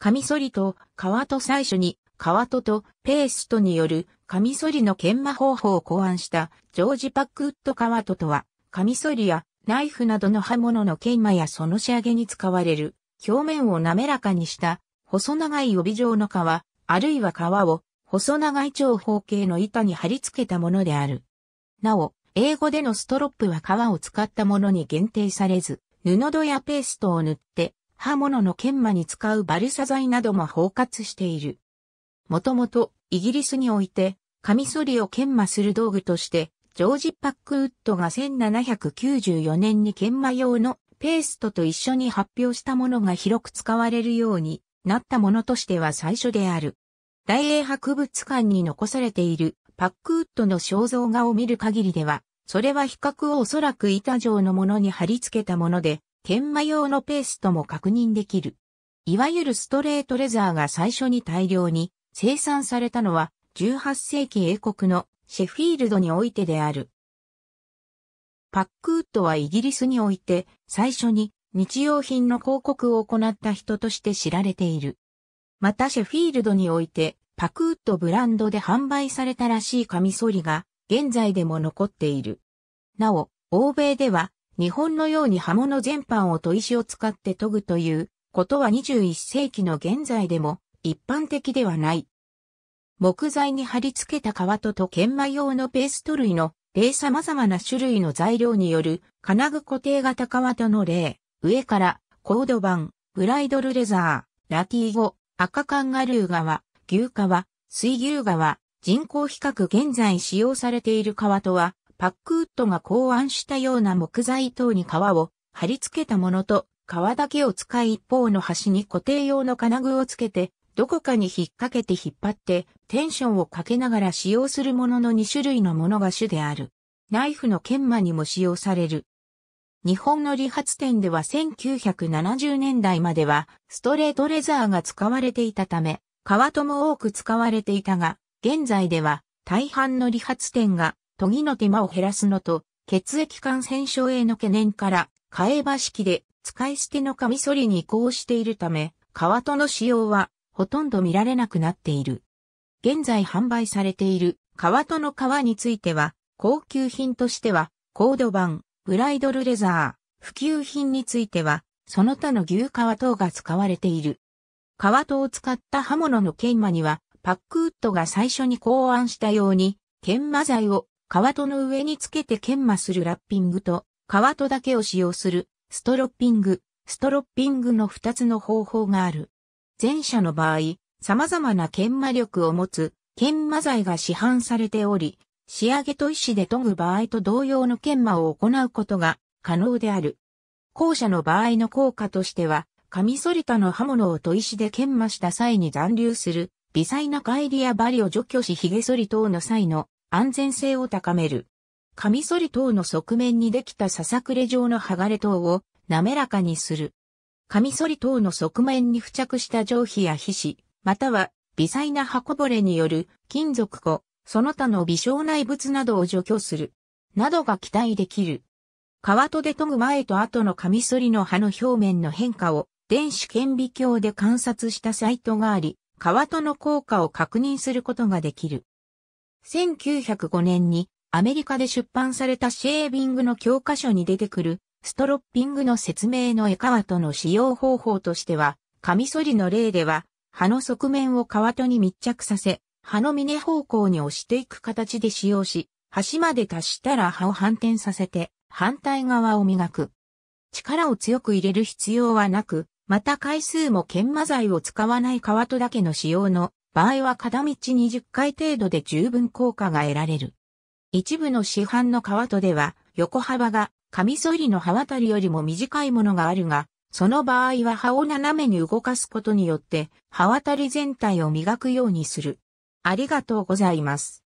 カミソリと革と最初に革ととペーストによるカミソリの研磨方法を考案したジョージ・パックウッド革ととはカミソリやナイフなどの刃物の研磨やその仕上げに使われる表面を滑らかにした細長い帯状の革あるいは革を細長い長方形の板に貼り付けたものである。なお、英語でのストロップは革を使ったものに限定されず、布土やペーストを塗って刃物の研磨に使うバルサ材なども包括している。もともとイギリスにおいてカミソリを研磨する道具としてジョージ・パックウッドが1794年に研磨用のペーストと一緒に発表したものが広く使われるようになったものとしては最初である。大英博物館に残されているパックウッドの肖像画を見る限りでは、それは比較をおそらく板状のものに貼り付けたもので、研磨用のペーストも確認できる。いわゆるストレートレザーが最初に大量に生産されたのは18世紀英国のシェフィールドにおいてである。パックウッドはイギリスにおいて最初に日用品の広告を行った人として知られている。またシェフィールドにおいてパクウッドブランドで販売されたらしいカミソリが現在でも残っている。なお、欧米では日本のように刃物全般を砥石を使って研ぐということは21世紀の現在でも一般的ではない。木材に貼り付けた革とと研磨用のペースト類の例様々な種類の材料による金具固定型革との例、上からコード板、ブライドルレザー、ラティーゴ、赤カンガルー革、牛革、水牛革、人工比較現在使用されている革とはパックウッドが考案したような木材等に革を貼り付けたものと、革だけを使い一方の端に固定用の金具をつけて、どこかに引っ掛けて引っ張って、テンションをかけながら使用するものの2種類のものが主である。ナイフの研磨にも使用される。日本の理髪店では1970年代まではストレートレザーが使われていたため、革とも多く使われていたが、現在では大半の理髪店が研ぎの手間を減らすのと、血液感染症への懸念から、替え刃式で使い捨てのカミソリに移行しているため、革との使用はほとんど見られなくなっている。現在販売されている革との革については、高級品としては、コード版、ブライドルレザー、普及品については、その他の牛革等が使われている。革等を使った刃物の研磨には、パックウッドが最初に考案したように、研磨剤をカ戸の上につけて研磨するラッピングと、カ戸だけを使用する、ストロッピング、ストロッピングの2つの方法がある。前者の場合、様々な研磨力を持つ、研磨剤が市販されており、仕上げと石で研ぐ場合と同様の研磨を行うことが可能である。後者の場合の効果としては、カミソリタの刃物を砥石で研磨した際に残留する微細なイリやバリを除去し髭剃り等の際の安全性を高める。カミソリ等の側面にできたささくれ状の剥がれ等を滑らかにする。カミソリ等の側面に付着した上皮や皮脂、または微細な刃こぼれによる金属庫、その他の微小内物などを除去する。などが期待できる。皮とで研ぐ前と後のカミソリの刃の表面の変化を電子顕微鏡で観察したサイトがあり、皮との効果を確認することができる。1905年にアメリカで出版されたシェービングの教科書に出てくるストロッピングの説明の絵カワトの使用方法としては、カミソリの例では、刃の側面をカワトに密着させ、刃の峰方向に押していく形で使用し、端まで達したら刃を反転させて、反対側を磨く。力を強く入れる必要はなく、また回数も研磨剤を使わないカワトだけの使用の場合は片道20回程度で十分効果が得られる。一部の市販の革とでは、横幅が、カミソリの刃渡りよりも短いものがあるが、その場合は刃を斜めに動かすことによって、刃渡り全体を磨くようにする。ありがとうございます。